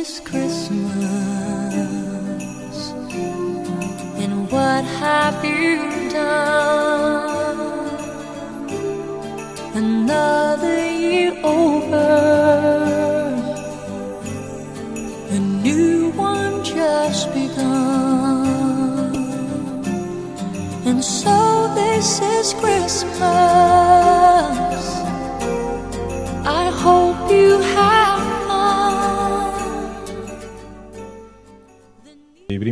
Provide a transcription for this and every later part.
this Christmas? And what have you done?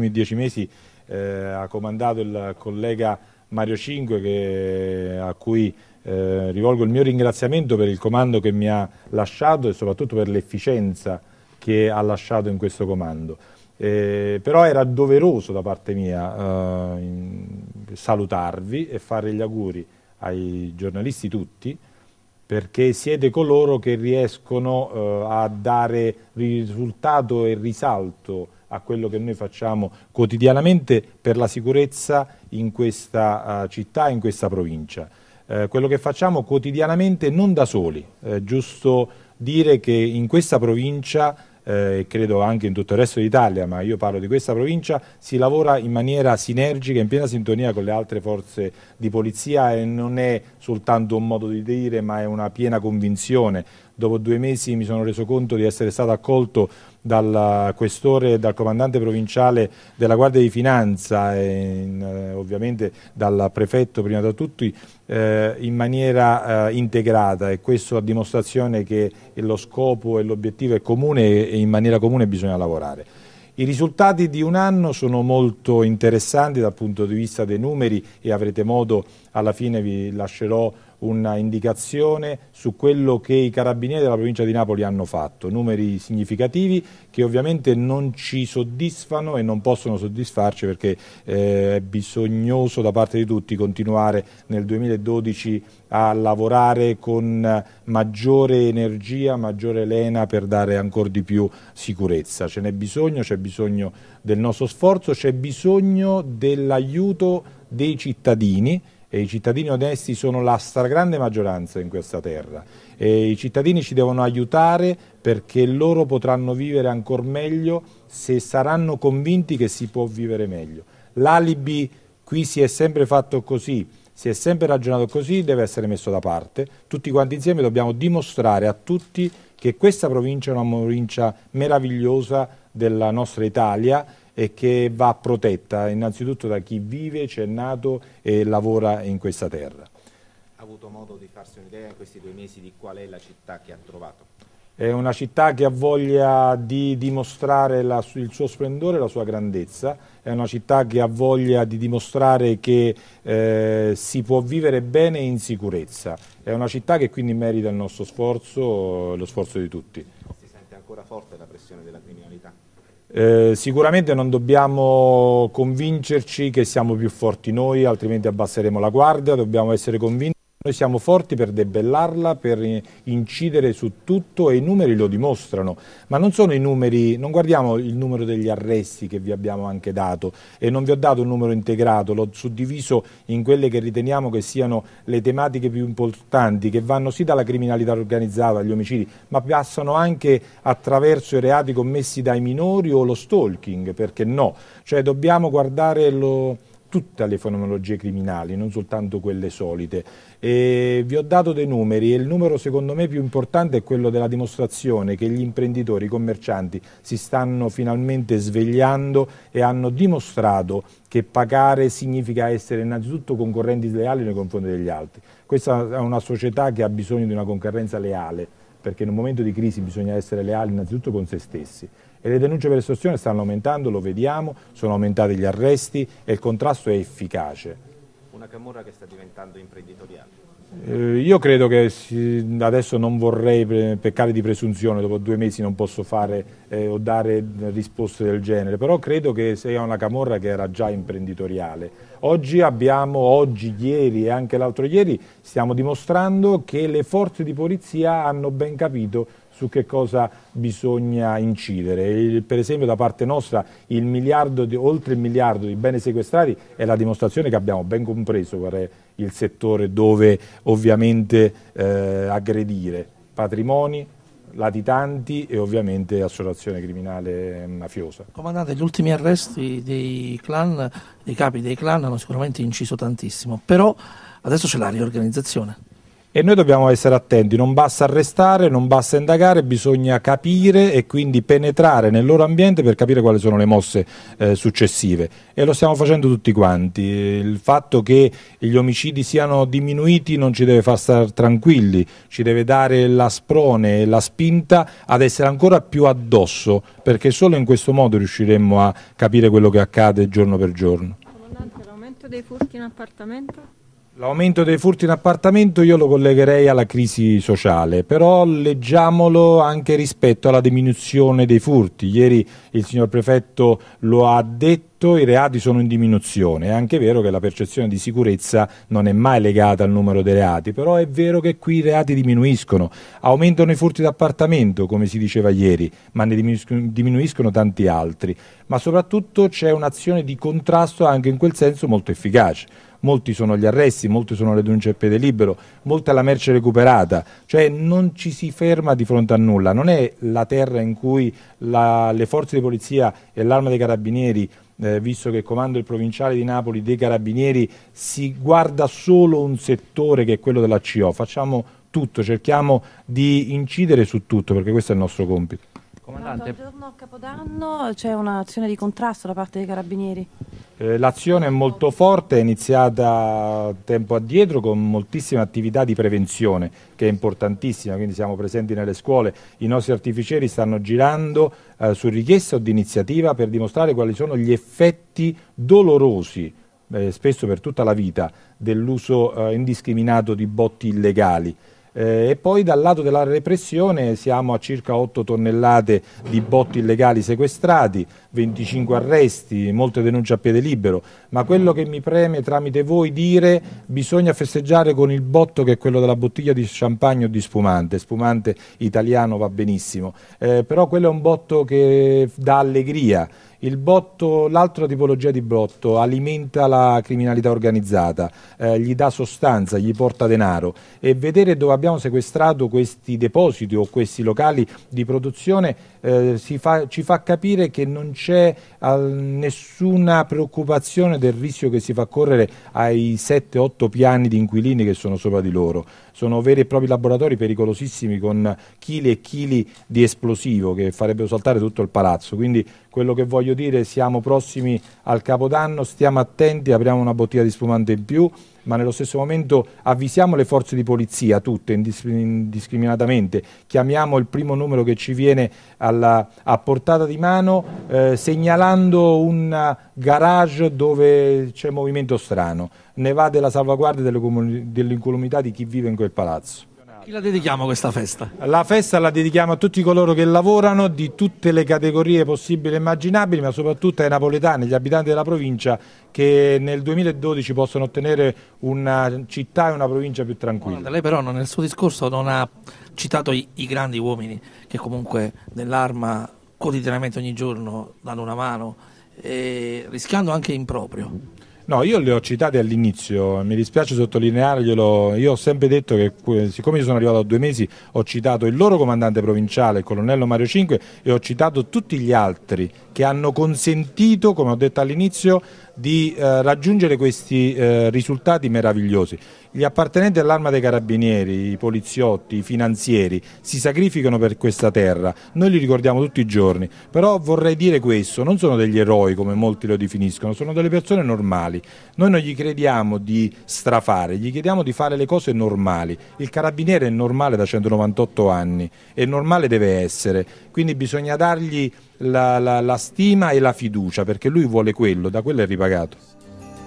ultimi dieci mesi eh, ha comandato il collega Mario Cinque che, a cui eh, rivolgo il mio ringraziamento per il comando che mi ha lasciato e soprattutto per l'efficienza che ha lasciato in questo comando. Eh, però era doveroso da parte mia eh, salutarvi e fare gli auguri ai giornalisti tutti perché siete coloro che riescono eh, a dare risultato e risalto a quello che noi facciamo quotidianamente per la sicurezza in questa uh, città, in questa provincia. Eh, quello che facciamo quotidianamente non da soli, è eh, giusto dire che in questa provincia eh, e credo anche in tutto il resto d'Italia, ma io parlo di questa provincia, si lavora in maniera sinergica, in piena sintonia con le altre forze di polizia e non è soltanto un modo di dire, ma è una piena convinzione. Dopo due mesi mi sono reso conto di essere stato accolto dal questore e dal comandante provinciale della Guardia di Finanza e in, eh, ovviamente dal prefetto prima da tutti eh, in maniera eh, integrata e questo a dimostrazione che lo scopo e l'obiettivo è comune e in maniera comune bisogna lavorare. I risultati di un anno sono molto interessanti dal punto di vista dei numeri e avrete modo, alla fine vi lascerò un'indicazione su quello che i carabinieri della provincia di Napoli hanno fatto, numeri significativi che ovviamente non ci soddisfano e non possono soddisfarci perché eh, è bisognoso da parte di tutti continuare nel 2012 a lavorare con maggiore energia, maggiore lena per dare ancora di più sicurezza. Ce n'è bisogno, c'è bisogno del nostro sforzo, c'è bisogno dell'aiuto dei cittadini e i cittadini onesti sono la stragrande maggioranza in questa terra e i cittadini ci devono aiutare perché loro potranno vivere ancora meglio se saranno convinti che si può vivere meglio. L'alibi qui si è sempre fatto così, si è sempre ragionato così, deve essere messo da parte. Tutti quanti insieme dobbiamo dimostrare a tutti che questa provincia è una provincia meravigliosa della nostra Italia e che va protetta innanzitutto da chi vive, c'è nato e lavora in questa terra. Ha avuto modo di farsi un'idea in questi due mesi di qual è la città che ha trovato? È una città che ha voglia di dimostrare la, il suo splendore, la sua grandezza, è una città che ha voglia di dimostrare che eh, si può vivere bene in sicurezza, è una città che quindi merita il nostro sforzo, lo sforzo di tutti. Si sente ancora forte la pressione della criminalità? Eh, sicuramente non dobbiamo convincerci che siamo più forti noi, altrimenti abbasseremo la guardia, dobbiamo essere convinti. Noi siamo forti per debellarla, per incidere su tutto e i numeri lo dimostrano, ma non sono i numeri, non guardiamo il numero degli arresti che vi abbiamo anche dato e non vi ho dato un numero integrato, l'ho suddiviso in quelle che riteniamo che siano le tematiche più importanti, che vanno sì dalla criminalità organizzata agli omicidi, ma passano anche attraverso i reati commessi dai minori o lo stalking, perché no? Cioè dobbiamo guardare lo tutte le fenomenologie criminali, non soltanto quelle solite. E vi ho dato dei numeri e il numero secondo me più importante è quello della dimostrazione che gli imprenditori, i commercianti si stanno finalmente svegliando e hanno dimostrato che pagare significa essere innanzitutto concorrenti leali nei confronti degli altri. Questa è una società che ha bisogno di una concorrenza leale perché in un momento di crisi bisogna essere leali innanzitutto con se stessi, e le denunce per estorsione stanno aumentando, lo vediamo, sono aumentati gli arresti e il contrasto è efficace. Una camorra che sta diventando imprenditoriale. Eh, io credo che adesso non vorrei peccare di presunzione, dopo due mesi non posso fare eh, o dare risposte del genere, però credo che sia una camorra che era già imprenditoriale. Oggi abbiamo, oggi, ieri e anche l'altro ieri, stiamo dimostrando che le forze di polizia hanno ben capito su che cosa bisogna incidere. Il, per esempio da parte nostra il miliardo di, oltre il miliardo di beni sequestrati è la dimostrazione che abbiamo ben compreso qual è il settore dove ovviamente eh, aggredire patrimoni, latitanti e ovviamente associazione criminale eh, mafiosa. Comandante, gli ultimi arresti dei, clan, dei capi dei clan hanno sicuramente inciso tantissimo, però adesso c'è la riorganizzazione e noi dobbiamo essere attenti, non basta arrestare, non basta indagare, bisogna capire e quindi penetrare nel loro ambiente per capire quali sono le mosse eh, successive e lo stiamo facendo tutti quanti. Il fatto che gli omicidi siano diminuiti non ci deve far stare tranquilli, ci deve dare la sprone, e la spinta ad essere ancora più addosso perché solo in questo modo riusciremmo a capire quello che accade giorno per giorno. Comandante, l'aumento dei furti in appartamento? L'aumento dei furti in appartamento io lo collegherei alla crisi sociale, però leggiamolo anche rispetto alla diminuzione dei furti. Ieri il signor prefetto lo ha detto, i reati sono in diminuzione. È anche vero che la percezione di sicurezza non è mai legata al numero dei reati, però è vero che qui i reati diminuiscono. Aumentano i furti d'appartamento, come si diceva ieri, ma ne diminuiscono tanti altri. Ma soprattutto c'è un'azione di contrasto anche in quel senso molto efficace molti sono gli arresti, molte sono le denunce a piede libero, molta è la merce recuperata, cioè non ci si ferma di fronte a nulla, non è la terra in cui la, le forze di polizia e l'arma dei carabinieri eh, visto che il comando il provinciale di Napoli dei carabinieri si guarda solo un settore che è quello della CO, facciamo tutto, cerchiamo di incidere su tutto perché questo è il nostro compito. Comandante. No, giorno a Capodanno c'è un'azione di contrasto da parte dei carabinieri. Eh, l'azione è molto forte, è iniziata tempo addietro con moltissime attività di prevenzione che è importantissima, quindi siamo presenti nelle scuole, i nostri artificieri stanno girando eh, su richiesta o di iniziativa per dimostrare quali sono gli effetti dolorosi eh, spesso per tutta la vita dell'uso eh, indiscriminato di botti illegali. Eh, e poi dal lato della repressione siamo a circa 8 tonnellate di botti illegali sequestrati, 25 arresti, molte denunce a piede libero, ma quello che mi preme tramite voi dire bisogna festeggiare con il botto che è quello della bottiglia di champagne o di spumante, spumante italiano va benissimo, eh, però quello è un botto che dà allegria, l'altra tipologia di botto alimenta la criminalità organizzata, eh, gli dà sostanza, gli porta denaro e vedere dove abbiamo sequestrato questi depositi o questi locali di produzione eh, fa, ci fa capire che non c'è eh, nessuna preoccupazione del rischio che si fa correre ai 7-8 piani di inquilini che sono sopra di loro. Sono veri e propri laboratori pericolosissimi con chili e chili di esplosivo che farebbero saltare tutto il palazzo. Quindi quello che voglio voglio dire, siamo prossimi al Capodanno, stiamo attenti, apriamo una bottiglia di spumante in più, ma nello stesso momento avvisiamo le forze di polizia, tutte indiscriminatamente, chiamiamo il primo numero che ci viene alla, a portata di mano, eh, segnalando un garage dove c'è movimento strano. Ne va della salvaguardia dell'incolumità di chi vive in quel palazzo. Chi la dedichiamo questa festa? La festa la dedichiamo a tutti coloro che lavorano di tutte le categorie possibili e immaginabili, ma soprattutto ai napoletani, gli abitanti della provincia che nel 2012 possono ottenere una città e una provincia più tranquilla. Guarda, lei però nel suo discorso non ha citato i, i grandi uomini che comunque nell'arma quotidianamente ogni giorno danno una mano, eh, rischiando anche improprio. No, io le ho citate all'inizio, mi dispiace sottolinearglielo, io ho sempre detto che siccome io sono arrivato a due mesi ho citato il loro comandante provinciale, il colonnello Mario Cinque e ho citato tutti gli altri che hanno consentito, come ho detto all'inizio, di eh, raggiungere questi eh, risultati meravigliosi. Gli appartenenti all'arma dei carabinieri, i poliziotti, i finanzieri si sacrificano per questa terra, noi li ricordiamo tutti i giorni, però vorrei dire questo, non sono degli eroi come molti lo definiscono, sono delle persone normali, noi non gli crediamo di strafare, gli chiediamo di fare le cose normali, il carabiniere è normale da 198 anni e normale deve essere, quindi bisogna dargli la, la, la stima e la fiducia perché lui vuole quello, da quello è ripagato.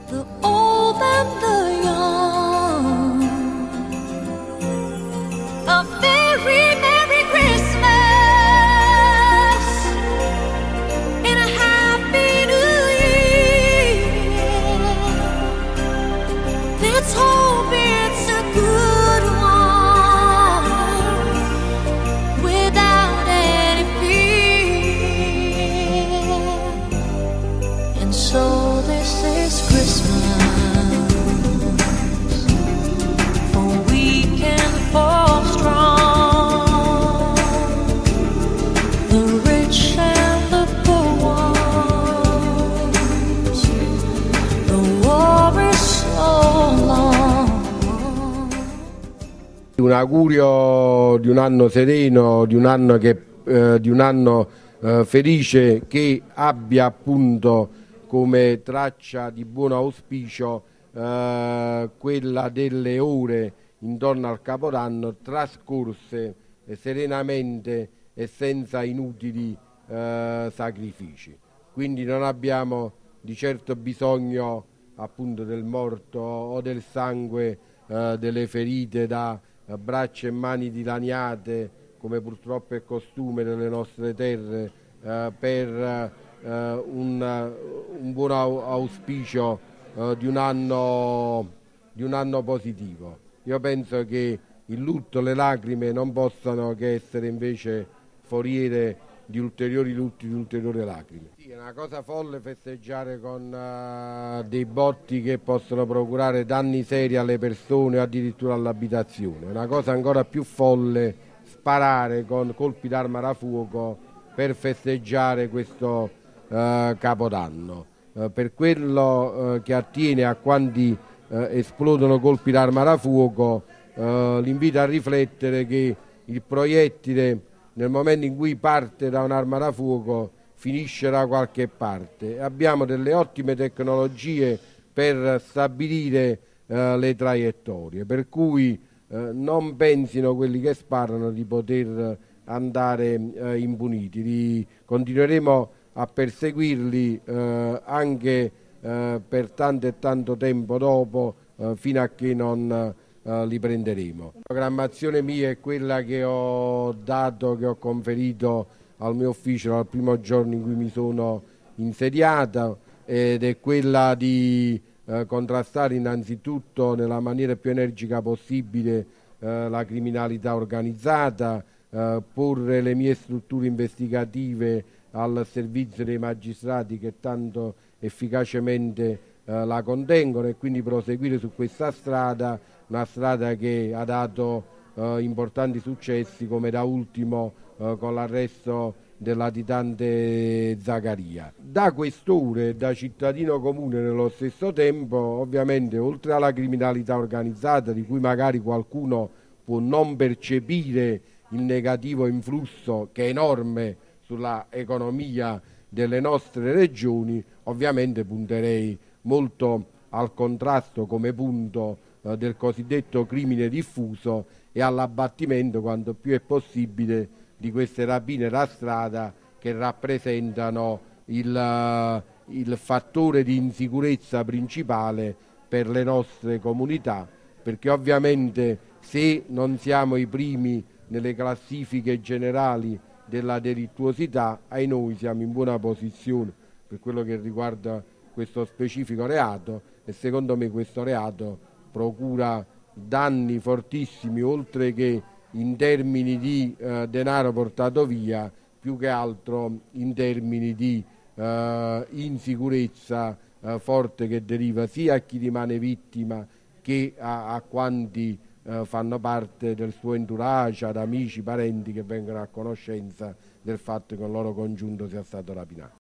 The the Un augurio di un anno sereno, di un anno, che, eh, di un anno eh, felice che abbia appunto come traccia di buon auspicio eh, quella delle ore intorno al Capodanno trascorse serenamente e senza inutili eh, sacrifici. Quindi non abbiamo di certo bisogno appunto del morto o del sangue eh, delle ferite da braccia e mani dilaniate, come purtroppo è costume nelle nostre terre, eh, per eh, un, un, buon auspicio eh, di, un anno, di un anno positivo. Io penso che il lutto, le lacrime non possano che essere invece foriere di ulteriori lutti, di ulteriori lacrime. Sì, è una cosa folle festeggiare con uh, dei botti che possono procurare danni seri alle persone o addirittura all'abitazione. È una cosa ancora più folle sparare con colpi d'arma da fuoco per festeggiare questo uh, capodanno. Uh, per quello che attiene a quanti esplodono colpi d'arma da fuoco, l'invito a riflettere che il proiettile nel momento in cui parte da un'arma da fuoco finisce da qualche parte. Abbiamo delle ottime tecnologie per stabilire eh, le traiettorie, per cui eh, non pensino quelli che sparano di poter andare eh, impuniti. Li continueremo a perseguirli eh, anche eh, per tanto e tanto tempo dopo eh, fino a che non eh, li prenderemo. La programmazione mia è quella che ho dato, che ho conferito al mio ufficio dal primo giorno in cui mi sono insediata ed è quella di eh, contrastare innanzitutto nella maniera più energica possibile eh, la criminalità organizzata, eh, porre le mie strutture investigative al servizio dei magistrati che tanto efficacemente eh, la contengono e quindi proseguire su questa strada una strada che ha dato eh, importanti successi come da ultimo eh, con l'arresto del latitante Zagaria. Da questore e da cittadino comune nello stesso tempo, ovviamente oltre alla criminalità organizzata di cui magari qualcuno può non percepire il negativo influsso che è enorme sulla economia delle nostre regioni, ovviamente punterei molto al contrasto come punto eh, del cosiddetto crimine diffuso e all'abbattimento quanto più è possibile di queste rapine da strada che rappresentano il, eh, il fattore di insicurezza principale per le nostre comunità, perché ovviamente se non siamo i primi nelle classifiche generali della delittuosità, ai noi siamo in buona posizione per quello che riguarda questo specifico reato e secondo me questo reato procura danni fortissimi oltre che in termini di eh, denaro portato via, più che altro in termini di eh, insicurezza eh, forte che deriva sia a chi rimane vittima che a, a quanti eh, fanno parte del suo entourage, ad amici, parenti che vengono a conoscenza del fatto che il loro congiunto sia stato rapinato.